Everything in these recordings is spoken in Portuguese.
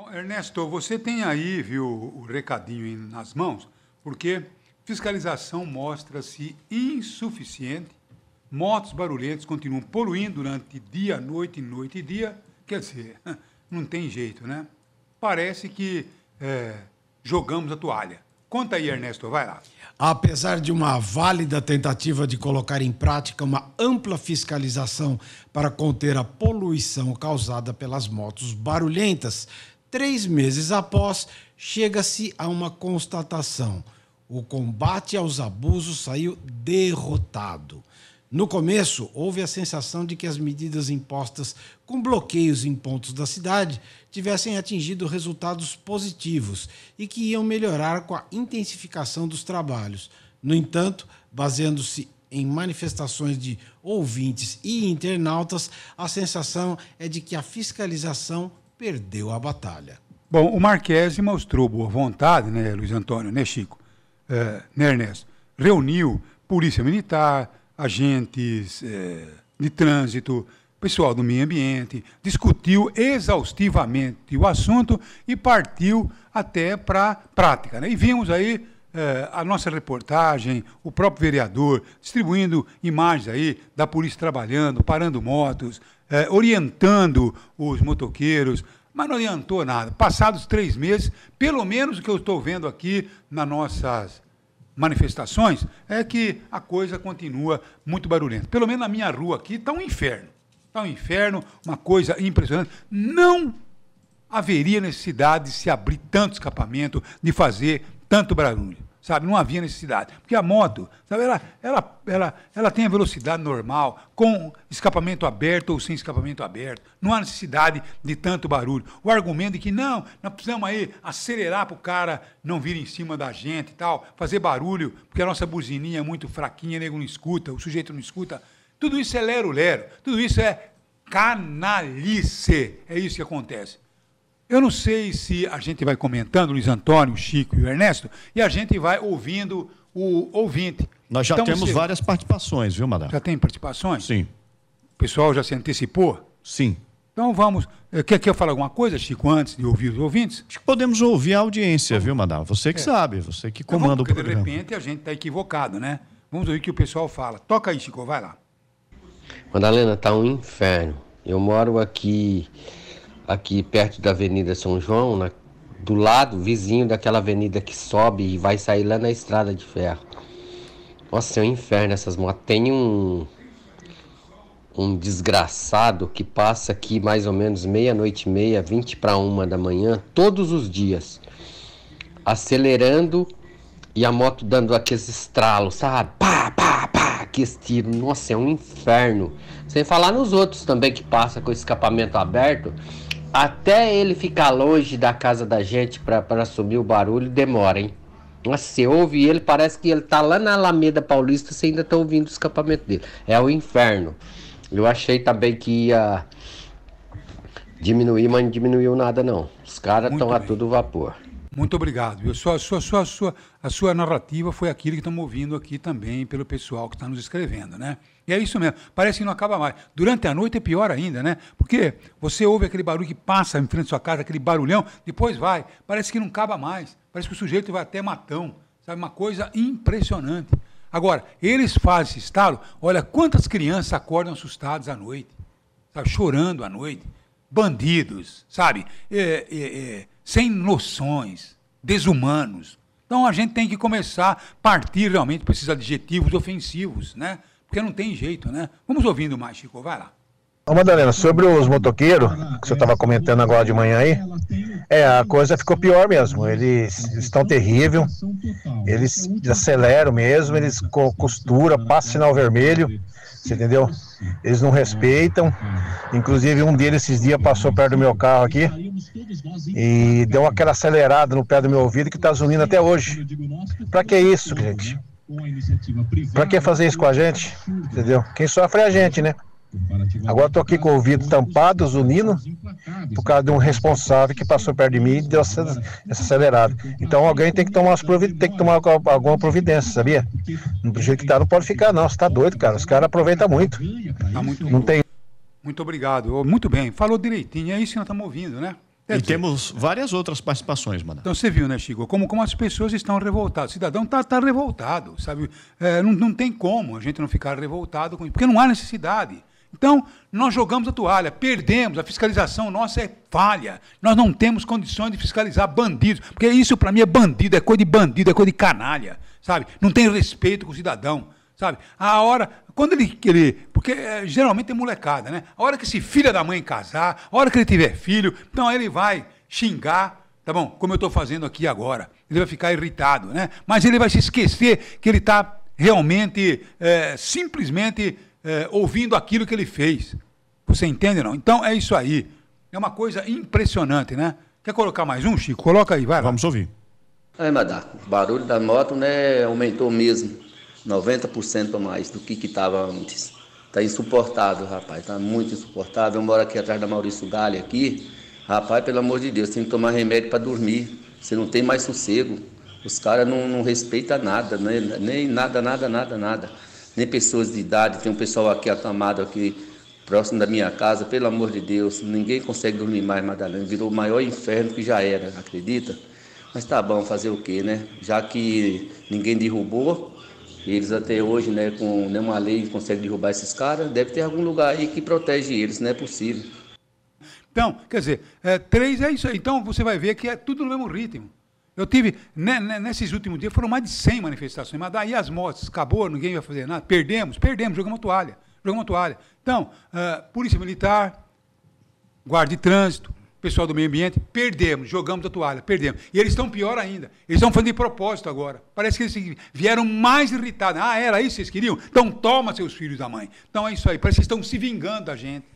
Bom, Ernesto, você tem aí, viu, o recadinho nas mãos, porque fiscalização mostra-se insuficiente, motos barulhentas continuam poluindo durante dia, noite, noite e dia, quer dizer, não tem jeito, né? Parece que é, jogamos a toalha. Conta aí, Ernesto, vai lá. Apesar de uma válida tentativa de colocar em prática uma ampla fiscalização para conter a poluição causada pelas motos barulhentas, Três meses após, chega-se a uma constatação: o combate aos abusos saiu derrotado. No começo, houve a sensação de que as medidas impostas com bloqueios em pontos da cidade tivessem atingido resultados positivos e que iam melhorar com a intensificação dos trabalhos. No entanto, baseando-se em manifestações de ouvintes e internautas, a sensação é de que a fiscalização perdeu a batalha. Bom, o Marquês mostrou boa vontade, né, Luiz Antônio, né, Chico? É, né, Ernesto? Reuniu polícia militar, agentes é, de trânsito, pessoal do meio ambiente, discutiu exaustivamente o assunto e partiu até para a prática. Né? E vimos aí eh, a nossa reportagem, o próprio vereador, distribuindo imagens aí da polícia trabalhando, parando motos, eh, orientando os motoqueiros, mas não orientou nada. Passados três meses, pelo menos o que eu estou vendo aqui nas nossas manifestações, é que a coisa continua muito barulhenta. Pelo menos na minha rua aqui está um inferno. Está um inferno, uma coisa impressionante. Não haveria necessidade de se abrir tanto escapamento, de fazer tanto barulho sabe? Não havia necessidade. Porque a moto, sabe, ela, ela, ela, ela tem a velocidade normal, com escapamento aberto ou sem escapamento aberto. Não há necessidade de tanto barulho. O argumento de é que não, nós precisamos aí acelerar para o cara não vir em cima da gente e tal, fazer barulho, porque a nossa buzininha é muito fraquinha, o nego não escuta, o sujeito não escuta. Tudo isso é lero-lero, tudo isso é canalice. É isso que acontece. Eu não sei se a gente vai comentando, Luiz Antônio, Chico e o Ernesto, e a gente vai ouvindo o ouvinte. Nós já então, temos várias participações, viu, Madalena? Já tem participações? Sim. O pessoal já se antecipou? Sim. Então vamos. Eh, quer, eu falar alguma coisa, Chico, antes de ouvir os ouvintes? Acho que podemos ouvir a audiência, vamos. viu, Madalena? Você que é. sabe, você que é comanda vamos, o programa. De repente a gente está equivocado, né? Vamos ouvir o que o pessoal fala. Toca aí, Chico, vai lá. Madalena, tá um inferno. Eu moro aqui aqui perto da Avenida São João, na, do lado vizinho daquela avenida que sobe e vai sair lá na Estrada de Ferro. Nossa, é um inferno essas motos. Tem um um desgraçado que passa aqui mais ou menos meia-noite e meia, 20 para uma da manhã, todos os dias, acelerando e a moto dando aqueles estralos, sabe? Pá, pá, pá, que estilo. Nossa, é um inferno. Sem falar nos outros também que passa com o escapamento aberto. Até ele ficar longe da casa da gente para assumir o barulho, demora, hein? Nossa, você ouve ele, parece que ele tá lá na Alameda Paulista, você ainda tá ouvindo o escapamento dele. É o inferno. Eu achei também que ia diminuir, mas não diminuiu nada não. Os caras estão a todo vapor. Muito obrigado. Eu sou, a, sua, sua, sua, a sua narrativa foi aquilo que estamos ouvindo aqui também pelo pessoal que está nos escrevendo, né? E é isso mesmo. Parece que não acaba mais. Durante a noite é pior ainda, né? Porque você ouve aquele barulho que passa em frente à sua casa, aquele barulhão, depois vai. Parece que não acaba mais. Parece que o sujeito vai até matão. Sabe? Uma coisa impressionante. Agora, eles fazem esse estalo. Olha quantas crianças acordam assustadas à noite, sabe? chorando à noite. Bandidos, sabe? É, é, é sem noções, desumanos. Então a gente tem que começar a partir realmente para esses adjetivos ofensivos, né? Porque não tem jeito, né? Vamos ouvindo mais, Chico, vai lá. Ô, Madalena, sobre os motoqueiros, que você estava comentando agora de manhã aí, é, a coisa ficou pior mesmo. Eles estão terrível, eles aceleram mesmo, eles costuram, passam sinal vermelho. Você entendeu? Eles não respeitam. Inclusive, um deles esses dias passou perto do meu carro aqui e deu aquela acelerada no pé do meu ouvido que está zunindo até hoje. Para que isso, gente? Para que fazer isso com a gente? Entendeu? Quem sofre é a gente, né? Agora estou aqui com o ouvido tampado, zunindo, por causa de um responsável que passou perto de mim e deu essa, essa acelerada. Então alguém tem que tomar, tem que tomar alguma providência, sabia? Do jeito que está, não pode ficar, não. Você está doido, cara. Os caras aproveitam muito. Tá não tem. Muito obrigado. Muito bem. Falou direitinho. É isso que nós estamos ouvindo, né? É e dizer, temos várias outras participações, mano. Então você viu, né, Chico? Como, como as pessoas estão revoltadas. O cidadão está tá revoltado, sabe? É, não, não tem como a gente não ficar revoltado com isso, porque não há necessidade. Então, nós jogamos a toalha, perdemos, a fiscalização nossa é falha. Nós não temos condições de fiscalizar bandidos, porque isso para mim é bandido, é coisa de bandido, é coisa de canalha, sabe? Não tem respeito com o cidadão, sabe? A hora, quando ele, ele porque é, geralmente é molecada, né? A hora que esse filho da mãe casar, a hora que ele tiver filho, então ele vai xingar, tá bom? Como eu estou fazendo aqui agora. Ele vai ficar irritado, né? Mas ele vai se esquecer que ele está realmente, é, simplesmente é, ouvindo aquilo que ele fez. Você entende, não? Então é isso aí. É uma coisa impressionante, né? Quer colocar mais um, Chico? Coloca aí, vai. Lá. Vamos ouvir. É, Madá, o barulho da moto né, aumentou mesmo, 90% a mais do que estava antes. Tá insuportável, rapaz, tá muito insuportável. Eu moro aqui atrás da Maurício Galha aqui. Rapaz, pelo amor de Deus, tem que tomar remédio para dormir. Você não tem mais sossego. Os caras não, não respeitam nada, né? nem nada, nada, nada, nada nem pessoas de idade. Tem um pessoal aqui atamado aqui próximo da minha casa. Pelo amor de Deus, ninguém consegue dormir mais, Madalena. Virou o maior inferno que já era, acredita? Mas tá bom, fazer o quê, né? Já que ninguém derrubou, eles até hoje, né, com nenhuma lei consegue derrubar esses caras, deve ter algum lugar aí que protege eles, não é possível. Então, quer dizer, é, três é isso aí. Então você vai ver que é tudo no mesmo ritmo. Eu tive, né, né, nesses últimos dias, foram mais de 100 manifestações, mas daí as mortes, acabou, ninguém vai fazer nada, perdemos, perdemos, jogamos a toalha, jogamos a toalha. Então, uh, Polícia Militar, Guarda de Trânsito, pessoal do meio ambiente, perdemos, jogamos a toalha, perdemos. E eles estão pior ainda. Eles estão fazendo de propósito agora. Parece que eles vieram mais irritados. Ah, era isso que vocês queriam? Então toma seus filhos da mãe. Então é isso aí. Parece que estão se vingando da gente.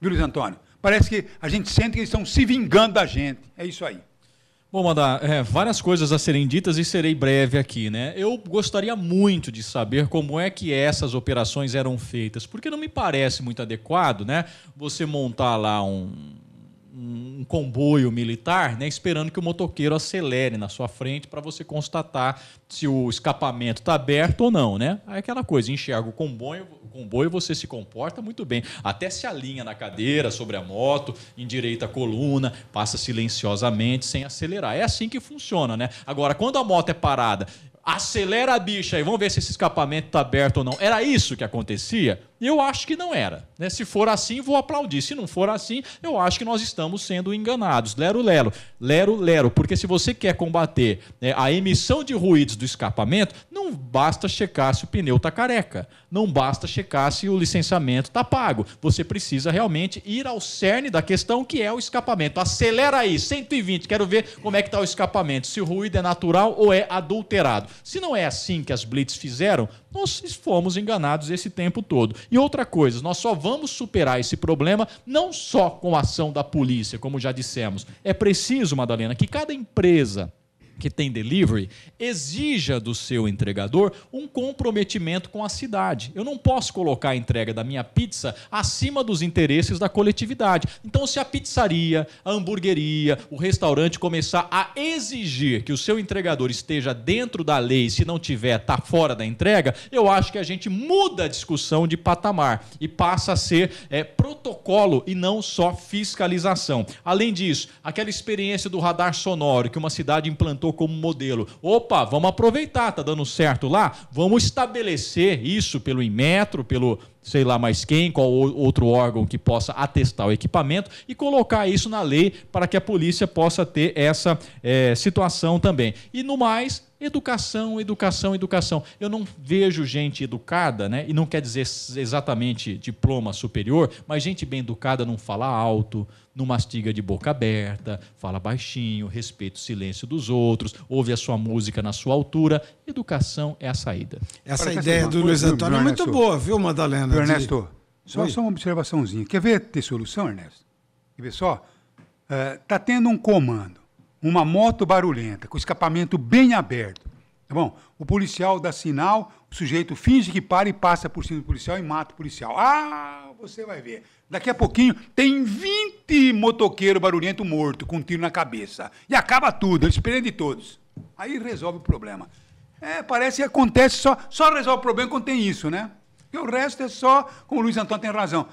Viu, Luiz Antônio? Parece que a gente sente que eles estão se vingando da gente. É isso aí. Bom, Madá, é, várias coisas a serem ditas e serei breve aqui, né? Eu gostaria muito de saber como é que essas operações eram feitas, porque não me parece muito adequado, né? Você montar lá um, um comboio militar, né, esperando que o motoqueiro acelere na sua frente para você constatar se o escapamento está aberto ou não, né? Aí é aquela coisa, enxerga o comboio, o comboio, você se comporta muito bem, até se alinha na cadeira, sobre a moto, endireita a coluna, passa silenciosamente sem acelerar. É assim que funciona, né? Agora, quando a moto é parada, acelera a bicha e vamos ver se esse escapamento está aberto ou não. Era isso que acontecia? Eu acho que não era. Né? Se for assim, vou aplaudir. Se não for assim, eu acho que nós estamos sendo enganados. Lero, lero. Lero, lero. Porque se você quer combater né, a emissão de ruídos do escapamento, não basta checar se o pneu está careca. Não basta checar se o licenciamento está pago. Você precisa realmente ir ao cerne da questão, que é o escapamento. Acelera aí, 120. Quero ver como é que está o escapamento. Se o ruído é natural ou é adulterado. Se não é assim que as blitz fizeram, nós fomos enganados esse tempo todo. E outra coisa, nós só vamos superar esse problema não só com a ação da polícia, como já dissemos. É preciso, Madalena, que cada empresa que tem delivery, exija do seu entregador um comprometimento com a cidade. Eu não posso colocar a entrega da minha pizza acima dos interesses da coletividade. Então, se a pizzaria, a hamburgueria, o restaurante começar a exigir que o seu entregador esteja dentro da lei, se não tiver, está fora da entrega, eu acho que a gente muda a discussão de patamar e passa a ser é, protocolo e não só fiscalização. Além disso, aquela experiência do radar sonoro que uma cidade implantou como modelo. Opa, vamos aproveitar, tá dando certo lá, vamos estabelecer isso pelo Inmetro, pelo sei lá mais quem, qual outro órgão que possa atestar o equipamento e colocar isso na lei para que a polícia possa ter essa é, situação também. E no mais, Educação, educação, educação. Eu não vejo gente educada, né? e não quer dizer exatamente diploma superior, mas gente bem educada não fala alto, não mastiga de boca aberta, fala baixinho, respeita o silêncio dos outros, ouve a sua música na sua altura. Educação é a saída. Essa Parece ideia do Luiz Antônio é muito boa, viu, Madalena? Ernesto, de... só, só, uma observaçãozinha. Quer ver ter solução, Ernesto? Quer ver só? Está eh, uh, tendo um comando uma moto barulhenta, com escapamento bem aberto. Tá bom? O policial dá sinal, o sujeito finge que para e passa por cima do policial e mata o policial. Ah, você vai ver. Daqui a pouquinho tem 20 motoqueiro barulhento morto com um tiro na cabeça. E acaba tudo, eles prendem todos. Aí resolve o problema. É, parece que acontece só, só resolve o problema quando tem isso, né? E o resto é só, como o Luiz Antônio tem razão,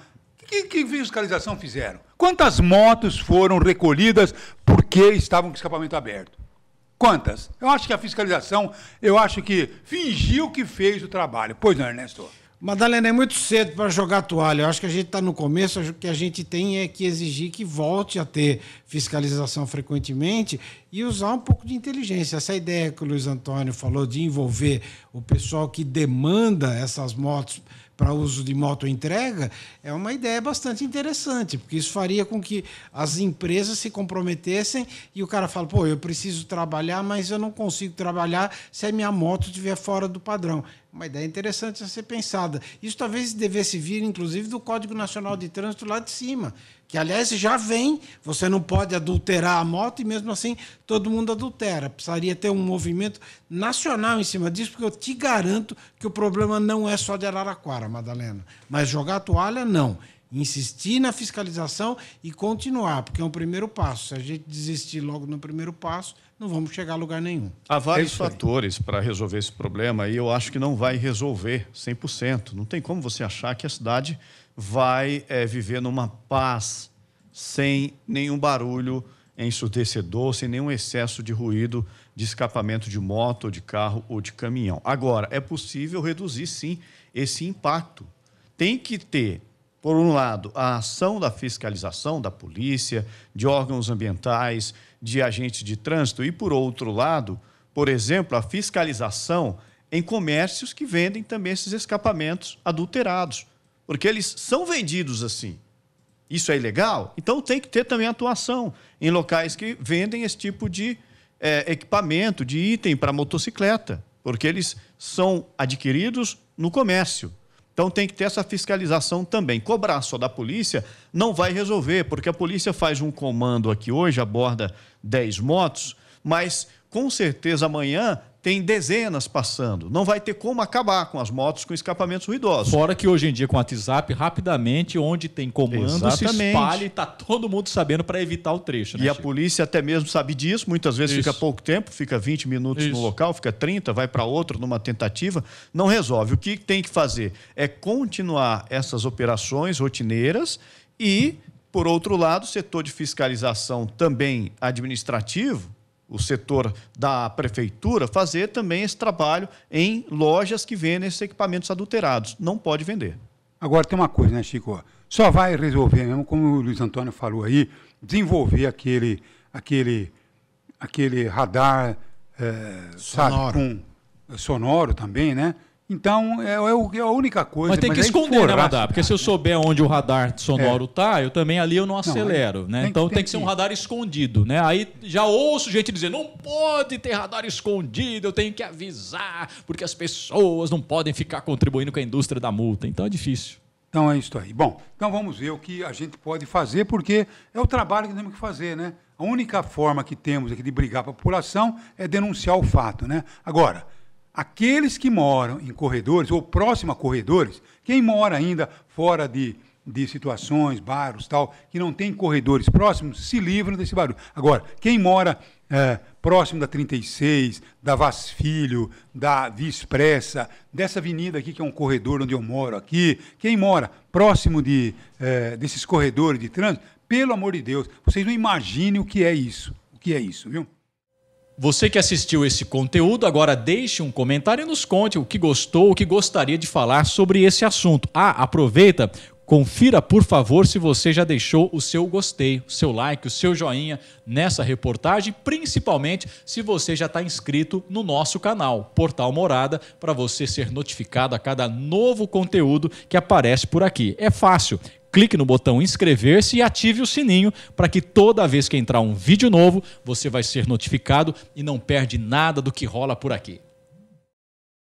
que, que fiscalização fizeram? Quantas motos foram recolhidas porque estavam com escapamento aberto? Quantas? Eu acho que a fiscalização, eu acho que fingiu que fez o trabalho. Pois não, Ernesto? Madalena, é muito cedo para jogar toalha. Eu acho que a gente está no começo, o que a gente tem é que exigir que volte a ter fiscalização frequentemente e usar um pouco de inteligência. Essa ideia que o Luiz Antônio falou de envolver o pessoal que demanda essas motos para uso de moto entrega é uma ideia bastante interessante, porque isso faria com que as empresas se comprometessem e o cara fala, pô, eu preciso trabalhar, mas eu não consigo trabalhar se a minha moto estiver fora do padrão. Uma ideia interessante a ser pensada. Isso talvez devesse vir, inclusive, do Código Nacional de Trânsito lá de cima que aliás já vem, você não pode adulterar a moto e mesmo assim todo mundo adultera. Precisaria ter um movimento nacional em cima disso, porque eu te garanto que o problema não é só de Araraquara, Madalena. Mas jogar toalha, não. Insistir na fiscalização e continuar, porque é um primeiro passo. Se a gente desistir logo no primeiro passo, não vamos chegar a lugar nenhum. Há vários é fatores para resolver esse problema e eu acho que não vai resolver 100%. Não tem como você achar que a cidade vai é, viver numa paz, sem nenhum barulho ensurdecedor, sem nenhum excesso de ruído de escapamento de moto, de carro ou de caminhão. Agora, é possível reduzir sim esse impacto. Tem que ter, por um lado, a ação da fiscalização da polícia, de órgãos ambientais, de agentes de trânsito e, por outro lado, por exemplo, a fiscalização em comércios que vendem também esses escapamentos adulterados porque eles são vendidos assim. Isso é ilegal? Então tem que ter também atuação em locais que vendem esse tipo de é, equipamento, de item para motocicleta, porque eles são adquiridos no comércio. Então tem que ter essa fiscalização também. Cobrar só da polícia não vai resolver, porque a polícia faz um comando aqui hoje, aborda 10 motos, mas com certeza amanhã tem dezenas passando. Não vai ter como acabar com as motos com escapamentos ruidosos. Fora que hoje em dia com o WhatsApp, rapidamente, onde tem comando, Exatamente. se espalha e está todo mundo sabendo para evitar o trecho. Né, e Chico? a polícia até mesmo sabe disso. Muitas vezes Isso. fica pouco tempo, fica 20 minutos Isso. no local, fica 30, vai para outro numa tentativa. Não resolve. O que tem que fazer é continuar essas operações rotineiras e, por outro lado, o setor de fiscalização também administrativo o setor da prefeitura fazer também esse trabalho em lojas que vendem esses equipamentos adulterados. Não pode vender. Agora tem uma coisa, né, Chico? Só vai resolver mesmo, como o Luiz Antônio falou aí, desenvolver aquele, aquele, aquele radar é, sonoro. Sabe, com, sonoro também, né? Então, é, é, é a única coisa. Mas tem que mas esconder, né, radar? Porque se eu souber onde o radar sonoro é. Tá, eu também ali eu não acelero, não, né? Tem, então tem, tem, que ser um radar escondido, né? Aí já ouço gente dizer, não pode ter radar escondido, eu tenho que avisar, porque as pessoas não podem ficar contribuindo com a indústria da multa. Então é difícil. Então é isso aí. Bom, então vamos ver o que a gente pode fazer, porque é o trabalho que temos que fazer, né? A única forma que temos aqui de brigar para a população é denunciar o fato, né? Agora aqueles que moram em corredores ou próximo a corredores, quem mora ainda fora de, de situações, bairros, tal, que não tem corredores próximos, se livram desse barulho. Agora, quem mora é, próximo da 36, da Vaz Filho, da Via Expressa, dessa avenida aqui, que é um corredor onde eu moro aqui, quem mora próximo de, é, desses corredores de trânsito, pelo amor de Deus, vocês não imaginem o que é isso. O que é isso, viu? Você que assistiu esse conteúdo, agora deixe um comentário e nos conte o que gostou, o que gostaria de falar sobre esse assunto. Ah, aproveita, confira por favor se você já deixou o seu gostei, o seu like, o seu joinha nessa reportagem, principalmente se você já está inscrito no nosso canal, Portal Morada, para você ser notificado a cada novo conteúdo que aparece por aqui. É fácil clique no botão inscrever-se e ative o sininho para que toda vez que entrar um vídeo novo, você vai ser notificado e não perde nada do que rola por aqui.